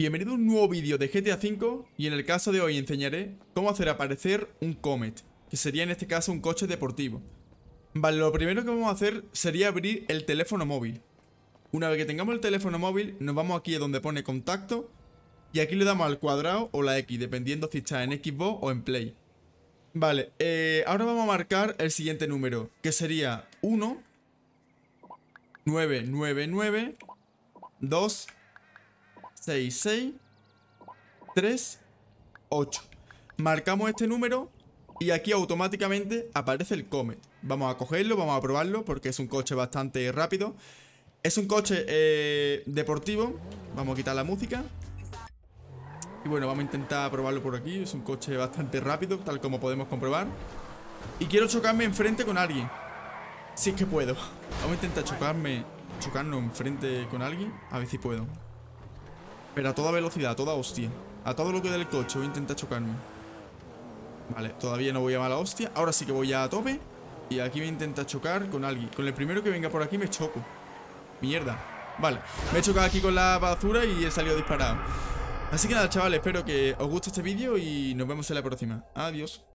Bienvenido a un nuevo vídeo de GTA V y en el caso de hoy enseñaré cómo hacer aparecer un Comet, que sería en este caso un coche deportivo. Vale, lo primero que vamos a hacer sería abrir el teléfono móvil. Una vez que tengamos el teléfono móvil, nos vamos aquí donde pone contacto y aquí le damos al cuadrado o la X, dependiendo si está en Xbox o en Play. Vale, eh, ahora vamos a marcar el siguiente número, que sería 1, 999 9, 9, 6, 6, 3, 8. Marcamos este número y aquí automáticamente aparece el Comet. Vamos a cogerlo, vamos a probarlo porque es un coche bastante rápido. Es un coche eh, deportivo. Vamos a quitar la música. Y bueno, vamos a intentar probarlo por aquí. Es un coche bastante rápido, tal como podemos comprobar. Y quiero chocarme enfrente con alguien. Si es que puedo. Vamos a intentar chocarme, chocarnos enfrente con alguien. A ver si puedo. Pero a toda velocidad, a toda hostia. A todo lo que del coche, voy a intentar chocarme. Vale, todavía no voy a mala hostia. Ahora sí que voy a tope. Y aquí voy a intentar chocar con alguien. Con el primero que venga por aquí me choco. Mierda. Vale, me he chocado aquí con la basura y he salido disparado. Así que nada, chavales, espero que os guste este vídeo y nos vemos en la próxima. Adiós.